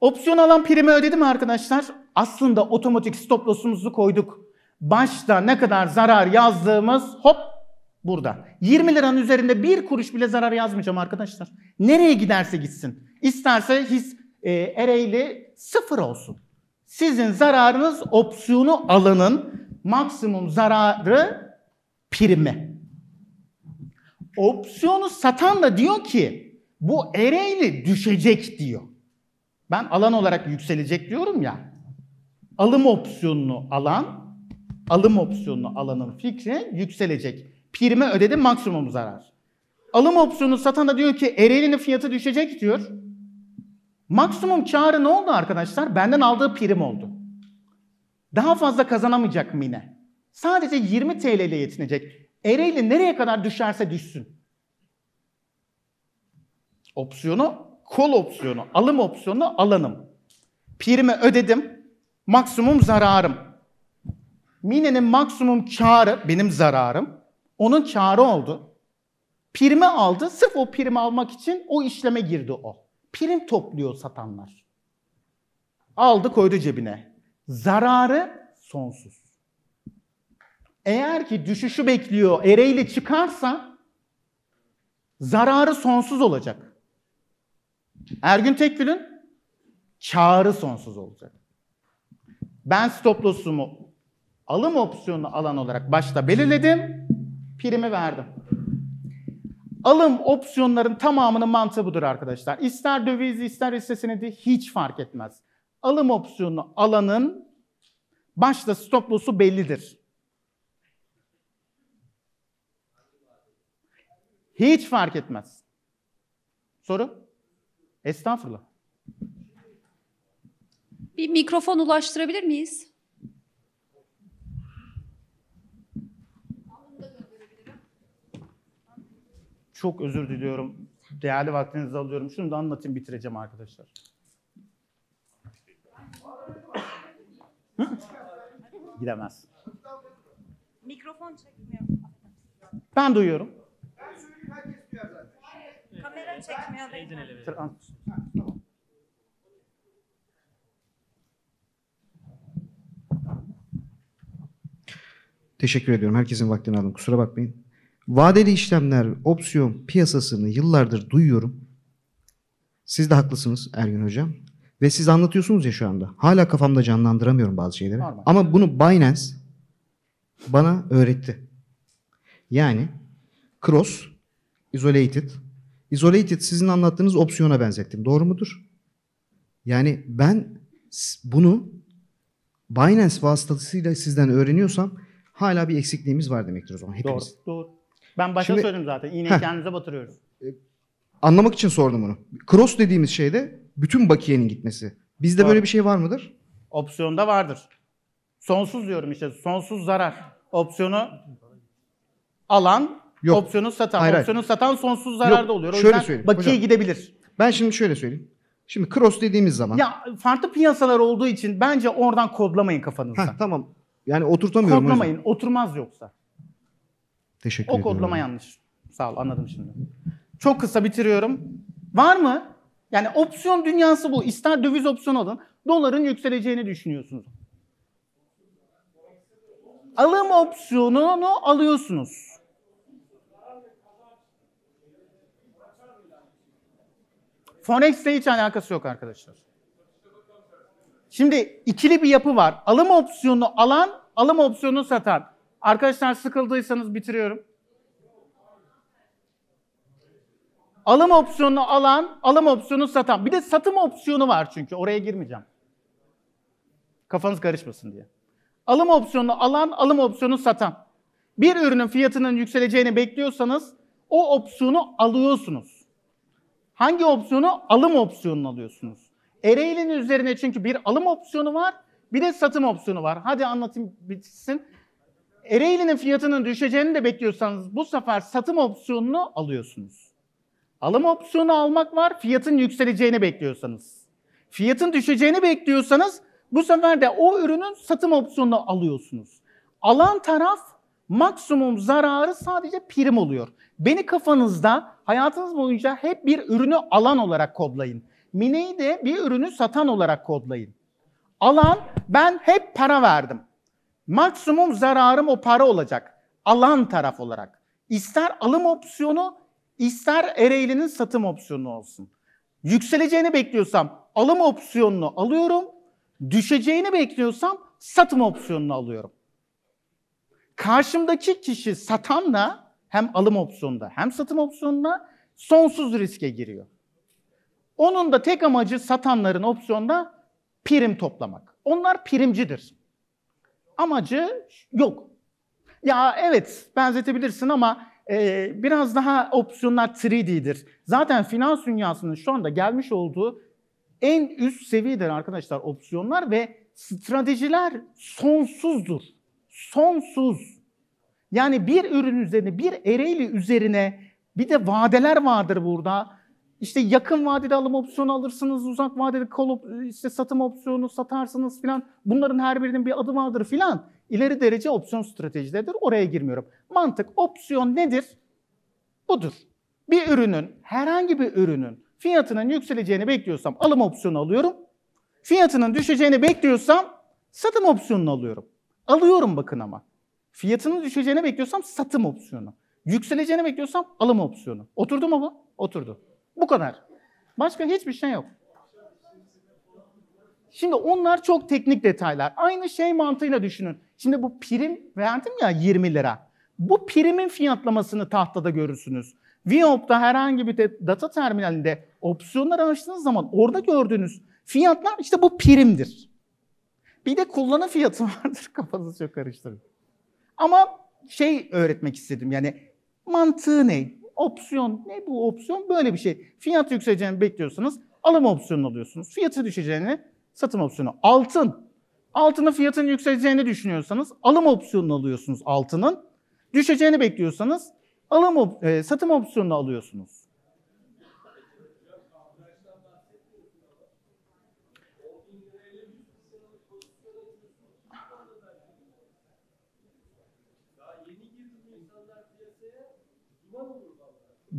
Opsiyon alan primi ödedim arkadaşlar? Aslında otomatik stop loss'umuzu koyduk. Başta ne kadar zarar yazdığımız hop burada. 20 liranın üzerinde bir kuruş bile zarar yazmayacağım arkadaşlar. Nereye giderse gitsin. İsterse his e, Ereğli sıfır olsun. Sizin zararınız opsiyonu alanın maksimum zararı primi. Opsiyonu satan da diyor ki bu Ereğli düşecek diyor. Ben alan olarak yükselecek diyorum ya. Alım opsiyonunu alan, alım opsiyonunu alanın fikri yükselecek. Prime ödedi maksimum zarar. Alım opsiyonu satan da diyor ki Ereğli'nin fiyatı düşecek diyor. Maksimum karı ne oldu arkadaşlar? Benden aldığı prim oldu. Daha fazla kazanamayacak Mine. Sadece 20 TL ile yetinecek. Ereğli nereye kadar düşerse düşsün. Opsiyonu kol opsiyonu, alım opsiyonu alanım. Pirimi ödedim, maksimum zararım. Mine'nin maksimum karı benim zararım. Onun karı oldu. Primi aldı. Sırf o primi almak için o işleme girdi o. Prim topluyor satanlar. Aldı koydu cebine. Zararı sonsuz eğer ki düşüşü bekliyor ereğiyle çıkarsa zararı sonsuz olacak. Ergün Tekgül'ün karı sonsuz olacak. Ben stop loss'umu alım opsiyonu alan olarak başta belirledim. Primi verdim. Alım opsiyonların tamamının mantığı budur arkadaşlar. İster döviz ister hisse senedi hiç fark etmez. Alım opsiyonu alanın başta stop loss'u bellidir. Hiç fark etmez. Soru? Estağfurullah. Bir mikrofon ulaştırabilir miyiz? Çok özür diliyorum. Değerli vaktinizi alıyorum. Şunu da anlatayım bitireceğim arkadaşlar. Gidemez. Mikrofon çekmiyor. Ben duyuyorum herkes Kamera çekmiyor. Elden Teşekkür ediyorum. Herkesin vaktini aldım. Kusura bakmayın. Vadeli işlemler, opsiyon piyasasını yıllardır duyuyorum. Siz de haklısınız Ergün Hocam. Ve siz anlatıyorsunuz ya şu anda. Hala kafamda canlandıramıyorum bazı şeyleri. Normal. Ama bunu Binance bana öğretti. Yani cross Isolated. Isolated sizin anlattığınız opsiyona benzettim. Doğru mudur? Yani ben bunu Binance vasıtasıyla sizden öğreniyorsam hala bir eksikliğimiz var demektir o zaman hepimiz. Doğru. doğru. Ben başta Şimdi, söyledim zaten. İğneyi heh, kendinize batırıyoruz. E, anlamak için sordum bunu. Cross dediğimiz şeyde bütün bakiyenin gitmesi. Bizde doğru. böyle bir şey var mıdır? Opsiyonda vardır. Sonsuz diyorum işte. Sonsuz zarar. Opsiyonu alan Yok. Opsiyonu satan. Hayır, opsiyonu hayır. satan sonsuz zararda oluyor. O şöyle yüzden bakiye hocam. gidebilir. Ben şimdi şöyle söyleyeyim. Şimdi cross dediğimiz zaman. Ya farklı piyasalar olduğu için bence oradan kodlamayın kafanızda. Heh, tamam. Yani oturtamıyorum. Kodlamayın. Oturmaz yoksa. Teşekkür ederim. O kodlama yanlış. Sağ ol anladım şimdi. Çok kısa bitiriyorum. Var mı? Yani opsiyon dünyası bu. İster döviz opsiyonu alın. Doların yükseleceğini düşünüyorsunuz. Alım opsiyonunu alıyorsunuz. Forex'le hiç alakası yok arkadaşlar. Şimdi ikili bir yapı var. Alım opsiyonu alan, alım opsiyonu satan. Arkadaşlar sıkıldıysanız bitiriyorum. Alım opsiyonu alan, alım opsiyonu satan. Bir de satım opsiyonu var çünkü. Oraya girmeyeceğim. Kafanız karışmasın diye. Alım opsiyonu alan, alım opsiyonu satan. Bir ürünün fiyatının yükseleceğini bekliyorsanız o opsiyonu alıyorsunuz. Hangi opsiyonu? Alım opsiyonunu alıyorsunuz. Ereğli'nin üzerine çünkü bir alım opsiyonu var, bir de satım opsiyonu var. Hadi anlatayım bitsin. Ereğli'nin fiyatının düşeceğini de bekliyorsanız bu sefer satım opsiyonunu alıyorsunuz. Alım opsiyonu almak var, fiyatın yükseleceğini bekliyorsanız. Fiyatın düşeceğini bekliyorsanız bu sefer de o ürünün satım opsiyonunu alıyorsunuz. Alan taraf maksimum zararı sadece prim oluyor. Beni kafanızda hayatınız boyunca hep bir ürünü alan olarak kodlayın. Mine'yi de bir ürünü satan olarak kodlayın. Alan ben hep para verdim. Maksimum zararım o para olacak. Alan taraf olarak. İster alım opsiyonu, ister Ereğli'nin satım opsiyonu olsun. Yükseleceğini bekliyorsam alım opsiyonunu alıyorum. Düşeceğini bekliyorsam satım opsiyonunu alıyorum. Karşımdaki kişi satanla hem alım opsiyonunda hem satım opsiyonunda sonsuz riske giriyor. Onun da tek amacı satanların opsiyonda prim toplamak. Onlar primcidir. Amacı yok. Ya evet benzetebilirsin ama e, biraz daha opsiyonlar 3D'dir. Zaten finans dünyasının şu anda gelmiş olduğu en üst seviyedir arkadaşlar opsiyonlar ve stratejiler sonsuzdur. Sonsuz. Yani bir ürün üzerine, bir ereğli üzerine bir de vadeler vardır burada. İşte yakın vadede alım opsiyonu alırsınız, uzak vadede call e, işte satım opsiyonu satarsınız filan. Bunların her birinin bir adı vardır filan. İleri derece opsiyon stratejileridir. Oraya girmiyorum. Mantık opsiyon nedir? Budur. Bir ürünün, herhangi bir ürünün fiyatının yükseleceğini bekliyorsam alım opsiyonu alıyorum. Fiyatının düşeceğini bekliyorsam satım opsiyonunu alıyorum. Alıyorum bakın ama. Fiyatının düşeceğini bekliyorsam satım opsiyonu. Yükseleceğini bekliyorsam alım opsiyonu. Oturdu mu bu? Oturdu. Bu kadar. Başka hiçbir şey yok. Şimdi onlar çok teknik detaylar. Aynı şey mantığıyla düşünün. Şimdi bu prim verdim ya 20 lira. Bu primin fiyatlamasını tahtada görürsünüz. Viop'ta herhangi bir data terminalinde opsiyonlar açtığınız zaman orada gördüğünüz fiyatlar işte bu primdir. Bir de kullanı fiyatı vardır. Kafanızı çok karıştırın. Ama şey öğretmek istedim yani mantığı ne? Opsiyon ne bu opsiyon? Böyle bir şey. Fiyat yükseleceğini bekliyorsanız alım opsiyonu alıyorsunuz. Fiyatı düşeceğini satım opsiyonu. Altın. Altının fiyatının yükseleceğini düşünüyorsanız alım opsiyonunu alıyorsunuz altının. Düşeceğini bekliyorsanız alım op- e, satım opsiyonunu alıyorsunuz.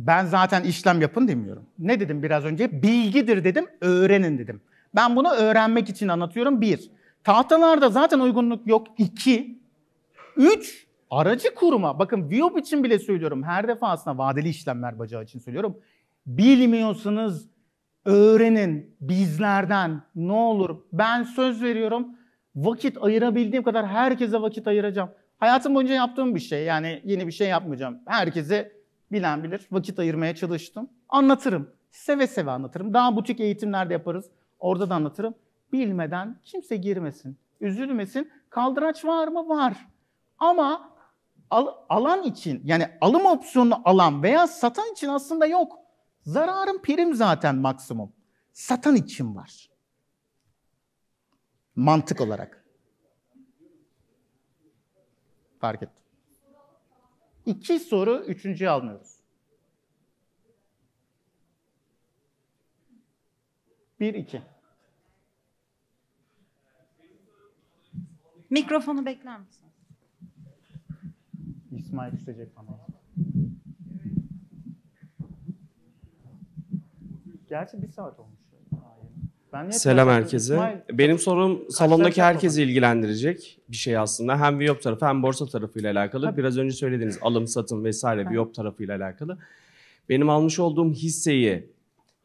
Ben zaten işlem yapın demiyorum. Ne dedim biraz önce? Bilgidir dedim, öğrenin dedim. Ben bunu öğrenmek için anlatıyorum. Bir, tahtalarda zaten uygunluk yok. İki, üç, aracı kuruma. Bakın Viop için bile söylüyorum. Her defasında vadeli işlemler bacağı için söylüyorum. Bilmiyorsunuz, öğrenin bizlerden ne olur. Ben söz veriyorum vakit ayırabildiğim kadar herkese vakit ayıracağım. Hayatım boyunca yaptığım bir şey yani yeni bir şey yapmayacağım. Herkese Bilen bilir. Vakit ayırmaya çalıştım. Anlatırım. Seve seve anlatırım. Daha butik eğitimlerde yaparız. Orada da anlatırım. Bilmeden kimse girmesin. Üzülmesin. Kaldıraç var mı? Var. Ama al, alan için yani alım opsiyonunu alan veya satan için aslında yok. Zararın prim zaten maksimum. Satan için var. Mantık olarak. Fark ettim. İki soru üçüncüyü almıyoruz. Bir, iki. Mikrofonu bekler misin? İsmail isteyecek bana. Gerçi bir saat olmuş. Ben Selam herkese. İsmail, Benim sorum salondaki herkesi ilgilendirecek bir şey aslında. Hem Viyop tarafı hem borsa tarafıyla alakalı. Tabii. Biraz önce söylediğiniz alım, satım vesaire Viyop tarafıyla alakalı. Benim almış olduğum hisseyi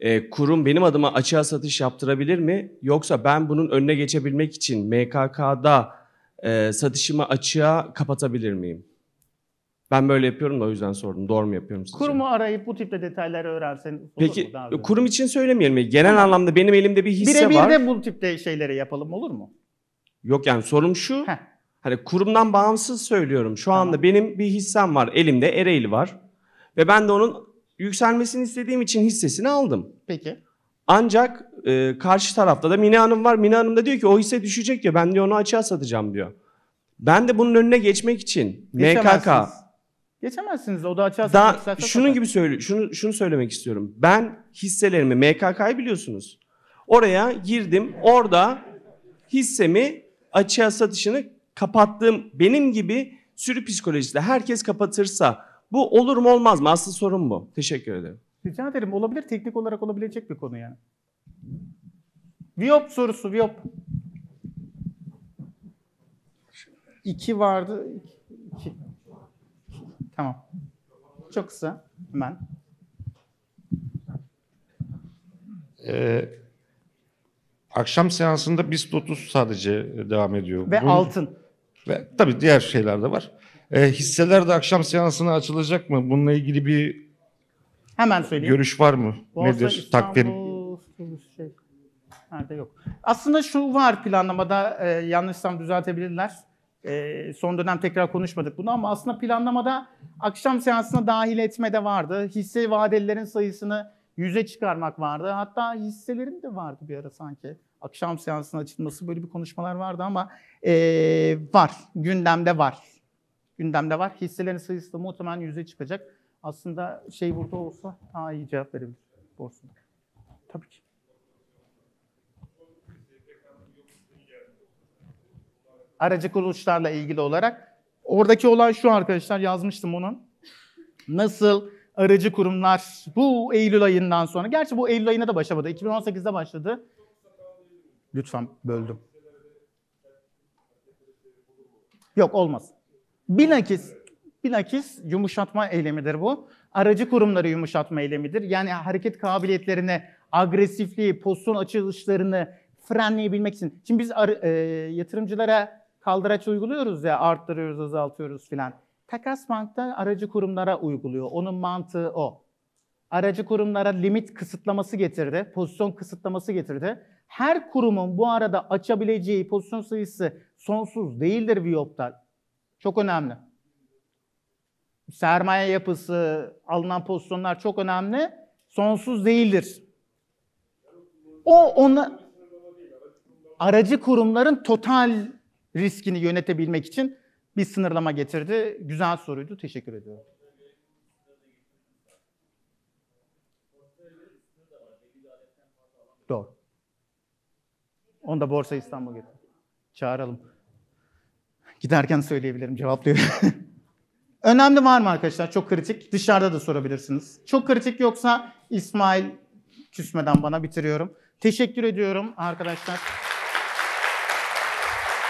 e, kurum benim adıma açığa satış yaptırabilir mi? Yoksa ben bunun önüne geçebilmek için MKK'da e, satışımı açığa kapatabilir miyim? Ben böyle yapıyorum da o yüzden sordum. Doğru mu yapıyorum sizce? Kurumu arayıp bu tipte detayları öğrensen olur Peki mu? Daha e, kurum için söylemeyelim. E, genel anlamda benim elimde bir hisse Birebir var. de bu tipte şeyleri yapalım olur mu? Yok yani sorum şu. Heh. Hani kurumdan bağımsız söylüyorum. Şu Tamam. anda benim bir hissem var. Elimde Ereğli var. Ve ben de onun yükselmesini istediğim için hissesini aldım. Peki. Ancak e, karşı tarafta da Mine Hanım var. Mine Hanım da diyor ki o hisse düşecek diyor. Ben diyor onu açığa satacağım diyor. Ben de bunun önüne geçmek için MKK Geçemezsiniz. Geçemezsiniz o da açığa Daha şunun satar. gibi söyle şunu şunu söylemek istiyorum. Ben hisselerimi MKK'yı biliyorsunuz. Oraya girdim. Orada hissemi açığa satışını kapattığım benim gibi sürü psikolojisiyle herkes kapatırsa bu olur mu olmaz mı? Asıl sorun bu. Teşekkür ederim. Rica ederim. Olabilir. Teknik olarak olabilecek bir konu yani. Viop sorusu. Viop. İki vardı. İki. iki. Tamam. Çok kısa hemen. Ee, akşam seansında BIST 30 sadece e, devam ediyor. Ve Bunun, altın. Ve tabii diğer şeyler de var. Ee, hisseler de akşam seansına açılacak mı? Bununla ilgili bir hemen söyleyeyim. görüş var mı? Borsa Nedir İstanbul, takvim? Şey, nerede yok. Aslında şu var planlamada e, yanlışsam düzeltebilirler ee, son dönem tekrar konuşmadık bunu ama aslında planlamada akşam seansına dahil etme de vardı. Hisse vadelilerin sayısını yüze çıkarmak vardı. Hatta hisselerin de vardı bir ara sanki. Akşam seansının açılması böyle bir konuşmalar vardı ama e, var. Gündemde var. Gündemde var. Hisselerin sayısı da muhtemelen yüze çıkacak. Aslında şey burada olsa daha iyi cevap verebilir borsun. Tabii ki. aracı kuruluşlarla ilgili olarak. Oradaki olan şu arkadaşlar yazmıştım onun Nasıl aracı kurumlar bu Eylül ayından sonra, gerçi bu Eylül ayına da başlamadı, 2018'de başladı. Lütfen böldüm. Yok olmaz. Bilakis, bilakis yumuşatma eylemidir bu. Aracı kurumları yumuşatma eylemidir. Yani hareket kabiliyetlerini, agresifliği, pozisyon açılışlarını frenleyebilmek için. Şimdi biz e, yatırımcılara kaldıraç uyguluyoruz ya arttırıyoruz, azaltıyoruz filan. Takas bankta aracı kurumlara uyguluyor. Onun mantığı o. Aracı kurumlara limit kısıtlaması getirdi, pozisyon kısıtlaması getirdi. Her kurumun bu arada açabileceği pozisyon sayısı sonsuz değildir Viyop'ta. Çok önemli. Sermaye yapısı, alınan pozisyonlar çok önemli. Sonsuz değildir. O ona aracı kurumların total riskini yönetebilmek için bir sınırlama getirdi. Güzel soruydu. Teşekkür ediyorum. Doğru. Onu da Borsa İstanbul getir. Çağıralım. Giderken söyleyebilirim, cevaplıyorum. Önemli var mı arkadaşlar? Çok kritik. Dışarıda da sorabilirsiniz. Çok kritik yoksa İsmail küsmeden bana bitiriyorum. Teşekkür ediyorum arkadaşlar.